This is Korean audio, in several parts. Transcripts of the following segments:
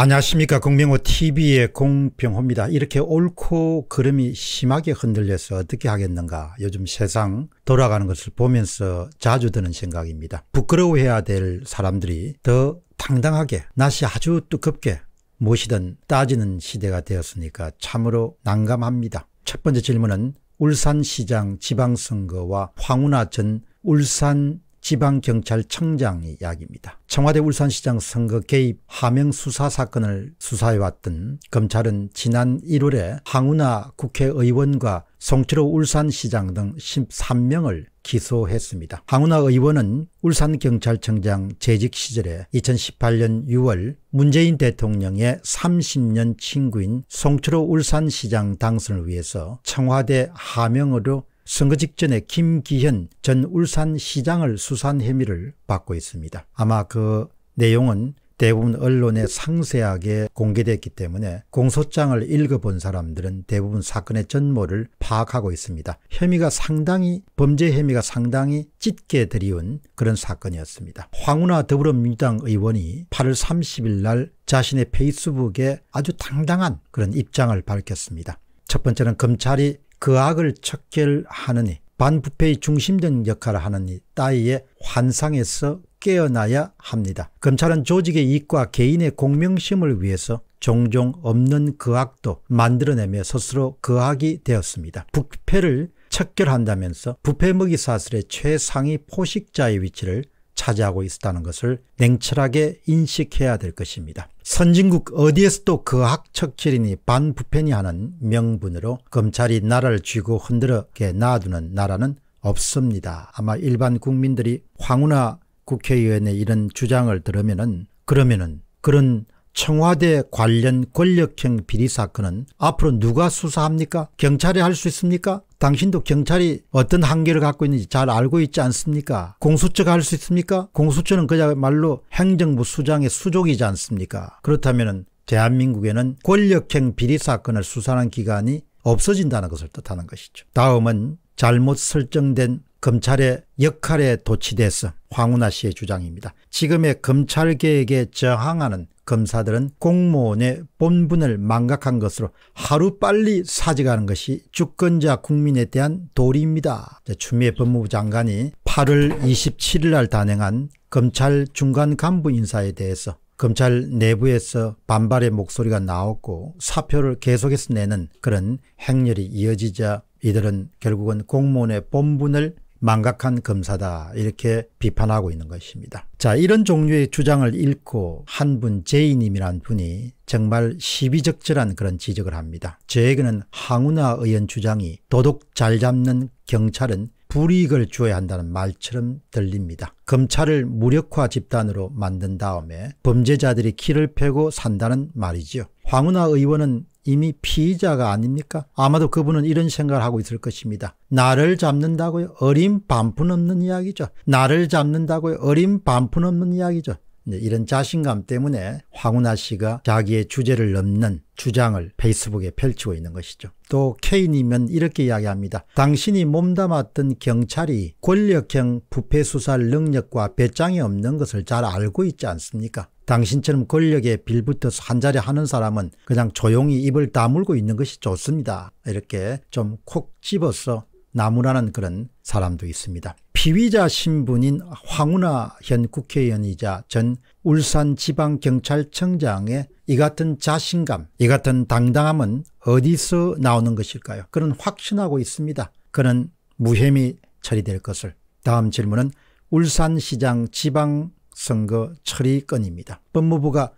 안녕하십니까 공병호 TV의 공병호입니다. 이렇게 옳고 그름이 심하게 흔들려서 어떻게 하겠는가 요즘 세상 돌아가는 것을 보면서 자주 드는 생각입니다. 부끄러워해야 될 사람들이 더 당당하게 낯이 아주 뜨겁게 무엇이든 따지는 시대가 되었으니까 참으로 난감합니다. 첫 번째 질문은 울산시장 지방선거와 황운하 전 울산 지방경찰청장의 이야기입니다. 청와대 울산시장 선거 개입 하명 수사 사건을 수사해왔던 검찰은 지난 1월에 황우나 국회의원과 송치로 울산시장 등 13명을 기소했습니다. 황우나 의원은 울산경찰청장 재직 시절에 2018년 6월 문재인 대통령의 30년 친구인 송철호 울산시장 당선을 위해서 청와대 하명으로 선거 직전에 김기현 전 울산시장을 수산 혐의를 받고 있습니다. 아마 그 내용은 대부분 언론에 상세하게 공개됐기 때문에 공소장을 읽어본 사람들은 대부분 사건의 전모를 파악하고 있습니다. 혐의가 상당히 범죄 혐의가 상당히 짙게 드리운 그런 사건이었습니다. 황운하 더불어민주당 의원이 8월 30일 날 자신의 페이스북에 아주 당당한 그런 입장을 밝혔습니다. 첫 번째는 검찰이 그 악을 척결하느니 반부패의 중심된 역할을 하느니 따위의 환상에서 깨어나야 합니다. 검찰은 조직의 이익과 개인의 공명심을 위해서 종종 없는 그악도 만들어내며 스스로 그악이 되었습니다. 부패를 척결한다면서 부패 먹이 사슬의 최상위 포식자의 위치를 차지하고 있었다는 것을 냉철하게 인식해야 될 것입니다. 선진국 어디에서도 그학척질이니 반부패니 하는 명분으로 검찰이 나라를 쥐고 흔들게 어 놔두는 나라는 없습니다. 아마 일반 국민들이 황운하 국회의원의 이런 주장을 들으면은 그러면은 그런 청와대 관련 권력형 비리 사건은 앞으로 누가 수사합니까? 경찰이 할 수 있습니까? 당신도 경찰이 어떤 한계를 갖고 있는지 잘 알고 있지 않습니까? 공수처가 할 수 있습니까? 공수처는 그야말로 행정부 수장의 수족이지 않습니까? 그렇다면 대한민국에는 권력형 비리 사건을 수사하는 기관이 없어진다는 것을 뜻하는 것이죠. 다음은 잘못 설정된 검찰의 역할에 도취돼서 황운하 씨의 주장입니다. 지금의 검찰개혁에 저항하는 검사들은 공무원의 본분을 망각한 것으로 하루빨리 사직하는 것이 주권자 국민에 대한 도리입니다. 추미애 법무부 장관이 8월 27일 날 단행한 검찰 중간 간부 인사에 대해서 검찰 내부에서 반발의 목소리가 나왔고 사표를 계속해서 내는 그런 행렬이 이어지자 이들은 결국은 공무원의 본분을 망각한 검사다 이렇게 비판하고 있는 것입니다. 자 이런 종류의 주장을 읽고 한 분 제이님이란 분이 정말 시비적절한 그런 지적을 합니다. 저에게는 항우나 의원 주장이 도둑 잘 잡는 경찰은 불이익을 주어야 한다는 말처럼 들립니다. 검찰을 무력화 집단으로 만든 다음에 범죄자들이 키를 펴고 산다는 말이지요. 황운하 의원은 이미 피의자가 아닙니까? 아마도 그분은 이런 생각을 하고 있을 것입니다. 나를 잡는다고요? 어림 반푼 없는 이야기죠. 나를 잡는다고요? 어림 반푼 없는 이야기죠. 네, 이런 자신감 때문에 황운하 씨가 자기의 주제를 넘는 주장을 페이스북에 펼치고 있는 것이죠. 또 케인이면 이렇게 이야기합니다. 당신이 몸담았던 경찰이 권력형 부패 수사 능력과 배짱이 없는 것을 잘 알고 있지 않습니까? 당신처럼 권력에 빌붙어서 한자리 하는 사람은 그냥 조용히 입을 다물고 있는 것이 좋습니다. 이렇게 좀 콕 집어서 나무라는 그런 사람도 있습니다. 피의자 신분인 황운하 현 국회의원이자 전 울산지방경찰청장의 이 같은 자신감, 이 같은 당당함은 어디서 나오는 것일까요? 그는 확신하고 있습니다. 그는 무혐의 처리될 것을. 다음 질문은 울산시장 지방 선거 처리건입니다. 법무부가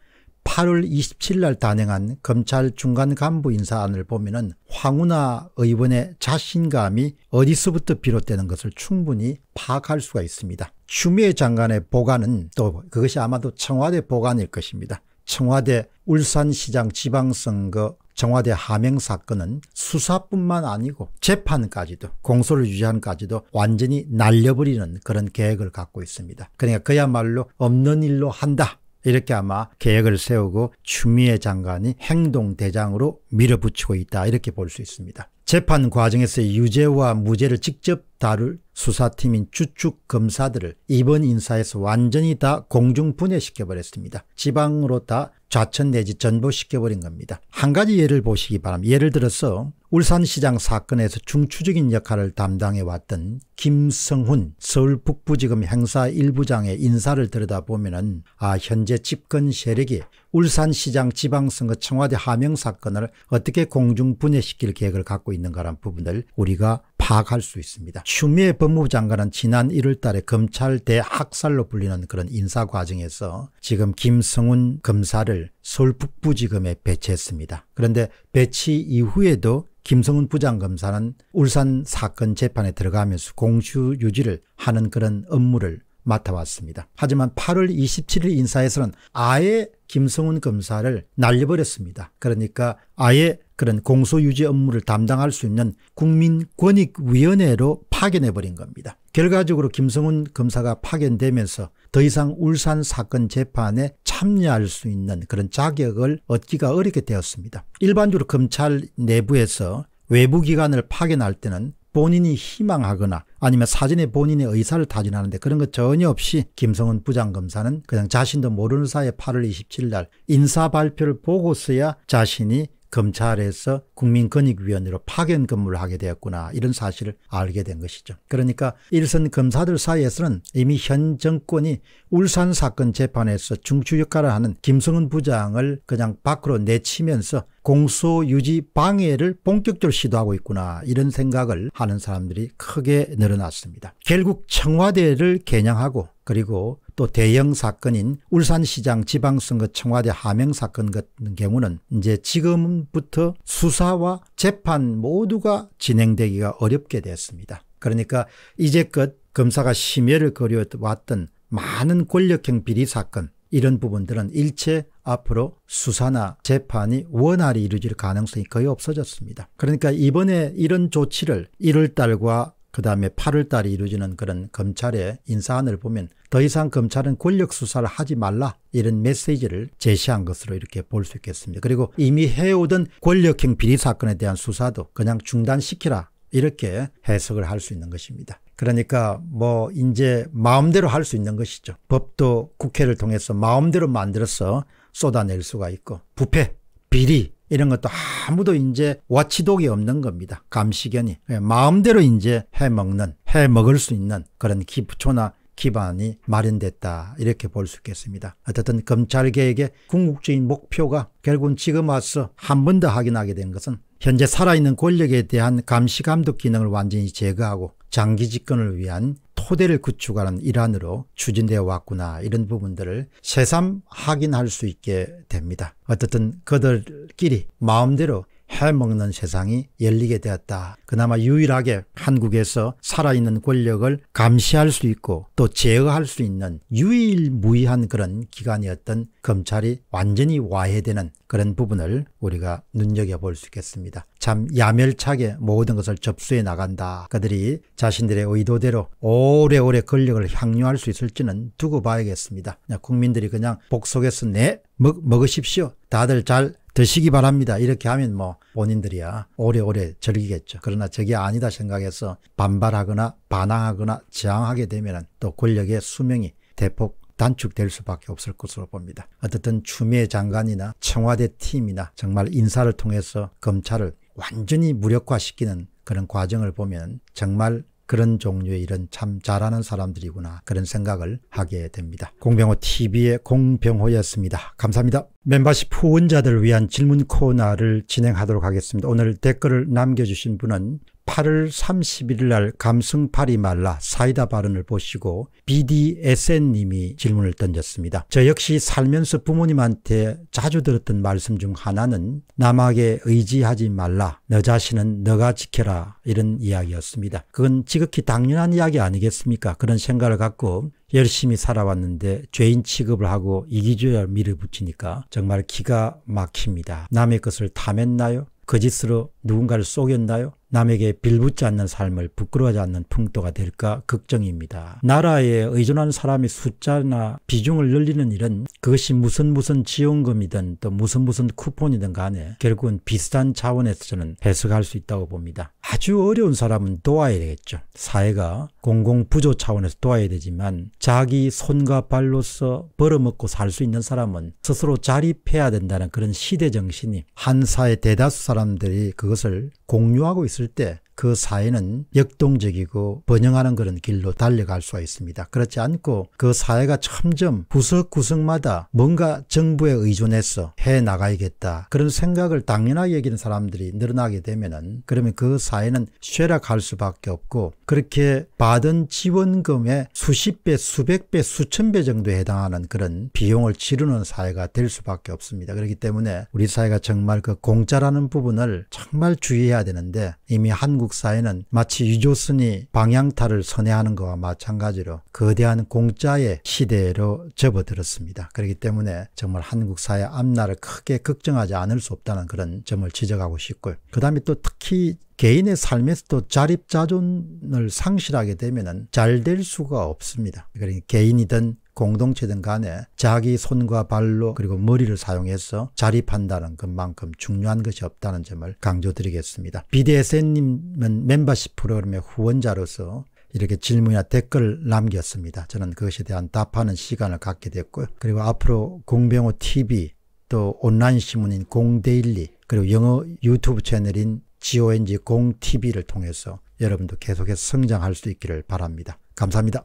8월 27일 날 단행한 검찰 중간 간부 인사안을 보면은 황운하 의원의 자신감이 어디서부터 비롯되는 것을 충분히 파악할 수가 있습니다. 추미애 장관의 보관은 또 그것이 아마도 청와대 보관일 것입니다. 청와대 울산시장 지방선거 청와대 하명 사건은 수사뿐만 아니고 재판까지도 공소를 유지한까지도 완전히 날려버리는 그런 계획을 갖고 있습니다. 그러니까 그야말로 없는 일로 한다. 이렇게 아마 계획을 세우고 추미애 장관이 행동대장으로 밀어붙이고 있다 이렇게 볼 수 있습니다. 재판 과정에서 유죄와 무죄를 직접 다룰 수사팀인 주축 검사들을 이번 인사에서 완전히 다 공중 분해시켜버렸습니다. 지방으로 다 좌천 내지 전보시켜버린 겁니다. 한 가지 예를 보시기 바랍니다. 예를 들어서 울산시장 사건에서 중추적인 역할을 담당해왔던 김성훈 서울 북부지검 행사 일부장의 인사를 들여다보면 은아 현재 집권 세력이 울산시장 지방선거 청와대 하명 사건을 어떻게 공중 분해시킬 계획을 갖고 있는가라는 부분을 우리가 파악할 수 있습니다. 추미애 법무부 장관은 지난 1월 달에 검찰대 학살로 불리는 그런 인사 과정에서 지금 김성훈 검사를 서울 북부지검에 배치했습니다. 그런데 배치 이후에도 김성훈 부장검사는 울산 사건 재판에 들어가면서 공수 유지를 하는 그런 업무를 맡아왔습니다. 하지만 8월 27일 인사에서는 아예 김성훈 검사를 날려버렸습니다. 그러니까 아예 그런 공소유지 업무를 담당할 수 있는 국민권익위원회로 파견해버린 겁니다. 결과적으로 김성훈 검사가 파견되면서 더 이상 울산 사건 재판에 참여할 수 있는 그런 자격을 얻기가 어렵게 되었습니다. 일반적으로 검찰 내부에서 외부기관을 파견할 때는 본인이 희망하거나 아니면 사전에 본인의 의사를 타진하는데 그런 것 전혀 없이 김성훈 부장검사는 그냥 자신도 모르는 사이에 8월 27일 날 인사 발표를 보고서야 자신이 검찰에서 국민권익위원회로 파견 근무를 하게 되었구나 이런 사실을 알게 된 것이죠. 그러니까 일선 검사들 사이에서는 이미 현 정권이 울산 사건 재판에서 중추 역할을 하는 김성은 부장을 그냥 밖으로 내치면서 공소 유지 방해를 본격적으로 시도하고 있구나 이런 생각을 하는 사람들이 크게 늘어났습니다. 결국 청와대를 개냥하고 그리고 또 대형 사건인 울산시장 지방선거 청와대 하명 사건 같은 경우는 이제 지금부터 수사와 재판 모두가 진행되기가 어렵게 됐습니다. 그러니까 이제껏 검사가 심혈을 거려왔던 많은 권력형 비리 사건 이런 부분들은 일체 앞으로 수사나 재판이 원활히 이루어질 가능성이 거의 없어졌습니다. 그러니까 이번에 이런 조치를 1월달과 그 다음에 8월달에 이루어지는 그런 검찰의 인사안을 보면 더 이상 검찰은 권력 수사를 하지 말라 이런 메시지를 제시한 것으로 이렇게 볼 수 있겠습니다. 그리고 이미 해오던 권력형 비리 사건에 대한 수사도 그냥 중단시키라 이렇게 해석을 할 수 있는 것입니다. 그러니까 뭐 이제 마음대로 할 수 있는 것이죠. 법도 국회를 통해서 마음대로 만들어서 쏟아낼 수가 있고 부패, 비리 이런 것도 아무도 이제 와치독이 없는 겁니다. 감시견이 예, 마음대로 이제 해먹는 해먹을 수 있는 그런 기초나 기반이 마련됐다 이렇게 볼 수 있겠습니다. 어쨌든 검찰개혁의 궁극적인 목표가 결국은 지금 와서 한 번 더 확인하게 된 것은 현재 살아있는 권력에 대한 감시감독 기능을 완전히 제거하고 장기 집권을 위한 토대를 구축하는 일환으로 추진되어 왔구나 이런 부분들을 새삼 확인할 수 있게 됩니다. 어쨌든 그들끼리 마음대로 해먹는 세상이 열리게 되었다. 그나마 유일하게 한국에서 살아있는 권력을 감시할 수 있고 또 제어할 수 있는 유일무이한 그런 기관이었던 검찰이 완전히 와해되는 그런 부분을 우리가 눈여겨볼 수 있겠습니다. 참 야멸차게 모든 것을 접수해 나간다. 그들이 자신들의 의도대로 오래오래 권력을 향유할 수 있을지는 두고 봐야겠습니다. 국민들이 그냥 복속에서내 네, 먹, 먹으십시오. 다들 잘 드시기 바랍니다. 이렇게 하면 뭐 본인들이야 오래오래 즐기겠죠. 그러나 저게 아니다 생각해서 반발하거나 반항하거나 저항하게 되면 또 권력의 수명이 대폭 단축될 수밖에 없을 것으로 봅니다. 어쨌든 추미애 장관이나 청와대 팀이나 정말 인사를 통해서 검찰을 완전히 무력화시키는 그런 과정을 보면 정말 그런 종류의 일은 참 잘하는 사람들이구나 그런 생각을 하게 됩니다. 공병호 TV의 공병호였습니다. 감사합니다. 멤버십 후원자들을 위한 질문 코너를 진행하도록 하겠습니다. 오늘 댓글을 남겨주신 분은 8월 3 1일날 감성팔이 말라 사이다 발언을 보시고 BDSN님이 질문을 던졌습니다. 저 역시 살면서 부모님한테 자주 들었던 말씀 중 하나는 남에게 의지하지 말라 너 자신은 너가 지켜라 이런 이야기였습니다. 그건 지극히 당연한 이야기 아니겠습니까? 그런 생각을 갖고 열심히 살아왔는데 죄인 취급을 하고 이기주의를 밀어붙이니까 정말 기가 막힙니다. 남의 것을 탐했나요? 거짓으로 누군가를 속였나요? 남에게 빌붙지 않는 삶을 부끄러워하지 않는 풍토가 될까 걱정입니다. 나라에 의존하는 사람의 숫자나 비중을 늘리는 일은 그것이 무슨 무슨 지원금이든 또 무슨 무슨 쿠폰이든 간에 결국은 비슷한 차원에서 저는 해석할 수 있다고 봅니다. 아주 어려운 사람은 도와야 되겠죠. 사회가 공공부조 차원에서 도와야 되지만 자기 손과 발로서 벌어먹고 살 수 있는 사람은 스스로 자립해야 된다는 그런 시대정신이 한 사회 대다수 사람들이 그것을 공유하고 있을 때그 사회는 역동적이고 번영하는 그런 길로 달려갈 수가 있습니다. 그렇지 않고 그 사회가 점점 구석구석마다 뭔가 정부에 의존해서 해 나가야겠다 그런 생각을 당연하게 여기는 사람들이 늘어나게 되면은 그러면 그 사회는 쇠락할 수밖에 없고 그렇게 받은 지원금의 수십 배, 수백 배, 수천 배 정도에 해당하는 그런 비용을 치르는 사회가 될 수밖에 없습니다. 그렇기 때문에 우리 사회가 정말 그 공짜라는 부분을 정말 주의해야 되는데 이미 한국 한 사회는 마치 유조선이 방향타를 선회하는 것과 마찬가지로 거대한 공짜의 시대로 접어들었습니다. 그렇기 때문에 정말 한국 사회 앞날을 크게 걱정하지 않을 수 없다는 그런 점을 지적하고 싶고요. 그 다음에 또 특히 개인의 삶에서도 자립자존을 상실하게 되면 잘 될 수가 없습니다. 그러니 개인이든 공동체든 간에 자기 손과 발로 그리고 머리를 사용해서 자립한다는 것만큼 중요한 것이 없다는 점을 강조드리겠습니다. 비 d s n 님은 멤버십 프로그램의 후원자로서 이렇게 질문이나 댓글 을 남겼습니다. 저는 그것에 대한 답하는 시간을 갖게 됐고요. 그리고 앞으로 공병호 TV 또 온라인 신문인 공데일리 그리고 영어 유튜브 채널인 GONG 공TV를 통해서 여러분도 계속해서 성장할 수 있기를 바랍니다. 감사합니다.